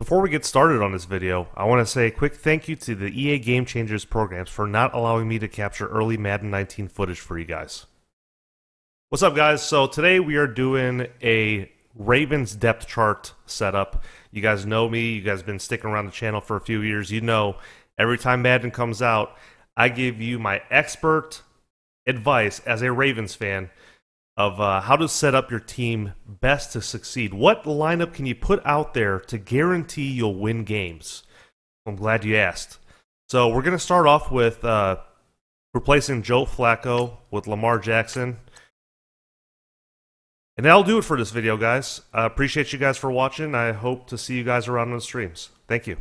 Before we get started on this video, I want to say a quick thank you to the EA Game Changers programs for not allowing me to capture early Madden 19 footage for you guys. What's up guys? So today we are doing a Ravens depth chart setup. You guys know me, you guys been sticking around the channel for a few years. You know, every time Madden comes out, I give you my expert advice as a Ravens fan of uh, how to set up your team best to succeed. What lineup can you put out there to guarantee you'll win games? I'm glad you asked. So we're going to start off with uh, replacing Joe Flacco with Lamar Jackson. And that'll do it for this video, guys. I uh, appreciate you guys for watching. I hope to see you guys around on the streams. Thank you.